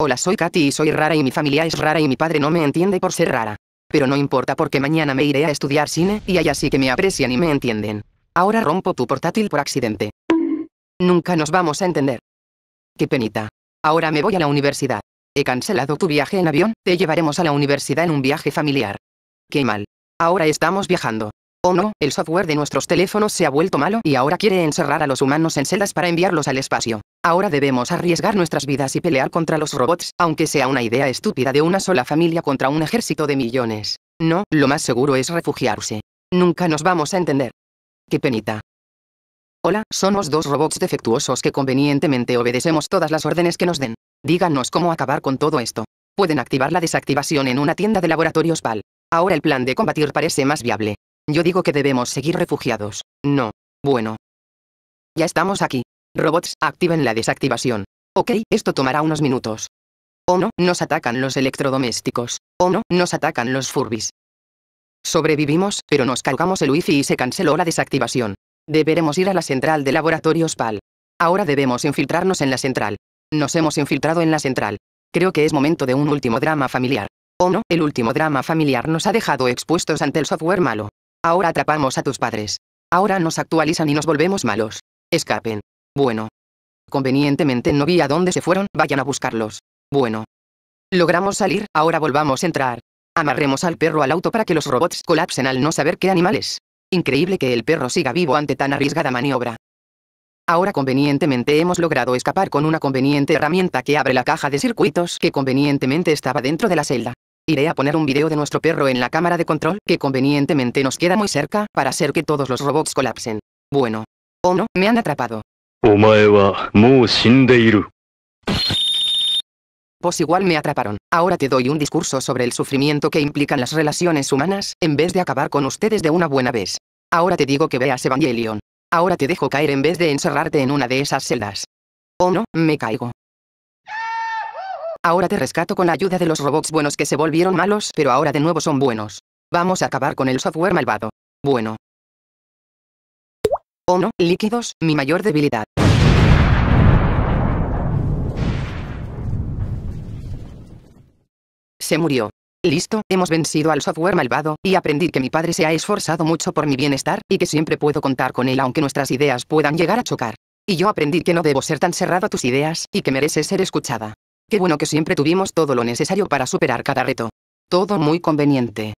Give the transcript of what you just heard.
Hola soy Katy y soy rara y mi familia es rara y mi padre no me entiende por ser rara. Pero no importa porque mañana me iré a estudiar cine y allá sí que me aprecian y me entienden. Ahora rompo tu portátil por accidente. Nunca nos vamos a entender. Qué penita. Ahora me voy a la universidad. He cancelado tu viaje en avión, te llevaremos a la universidad en un viaje familiar. Qué mal. Ahora estamos viajando. Oh no, el software de nuestros teléfonos se ha vuelto malo y ahora quiere encerrar a los humanos en celdas para enviarlos al espacio. Ahora debemos arriesgar nuestras vidas y pelear contra los robots, aunque sea una idea estúpida de una sola familia contra un ejército de millones. No, lo más seguro es refugiarse. Nunca nos vamos a entender. Qué penita. Hola, somos dos robots defectuosos que convenientemente obedecemos todas las órdenes que nos den. Díganos cómo acabar con todo esto. Pueden activar la desactivación en una tienda de laboratorios PAL. Ahora el plan de combatir parece más viable. Yo digo que debemos seguir refugiados. No. Bueno. Ya estamos aquí. Robots, activen la desactivación. Ok, esto tomará unos minutos. O no, nos atacan los electrodomésticos. O no, nos atacan los Furbis. Sobrevivimos, pero nos cargamos el wifi y se canceló la desactivación. Deberemos ir a la central de laboratorios PAL. Ahora debemos infiltrarnos en la central. Nos hemos infiltrado en la central. Creo que es momento de un último drama familiar. O no, el último drama familiar nos ha dejado expuestos ante el software malo. Ahora atrapamos a tus padres. Ahora nos actualizan y nos volvemos malos. Escapen. Bueno. Convenientemente no vi a dónde se fueron, vayan a buscarlos. Bueno. Logramos salir, ahora volvamos a entrar. Amarremos al perro al auto para que los robots colapsen al no saber qué animales. Increíble que el perro siga vivo ante tan arriesgada maniobra. Ahora convenientemente hemos logrado escapar con una conveniente herramienta que abre la caja de circuitos que convenientemente estaba dentro de la celda. Iré a poner un video de nuestro perro en la cámara de control que convenientemente nos queda muy cerca para hacer que todos los robots colapsen. Bueno. Oh no, me han atrapado. O wa mou Pues igual me atraparon. Ahora te doy un discurso sobre el sufrimiento que implican las relaciones humanas, en vez de acabar con ustedes de una buena vez. Ahora te digo que veas Evangelion. Ahora te dejo caer en vez de encerrarte en una de esas celdas. Oh no, me caigo. Ahora te rescato con la ayuda de los robots buenos que se volvieron malos, pero ahora de nuevo son buenos. Vamos a acabar con el software malvado. Bueno, Oh no, líquidos, mi mayor debilidad. Se murió. Listo, hemos vencido al software malvado, y aprendí que mi padre se ha esforzado mucho por mi bienestar, y que siempre puedo contar con él aunque nuestras ideas puedan llegar a chocar. Y yo aprendí que no debo ser tan cerrado a tus ideas, y que mereces ser escuchada. Qué bueno que siempre tuvimos todo lo necesario para superar cada reto. Todo muy conveniente.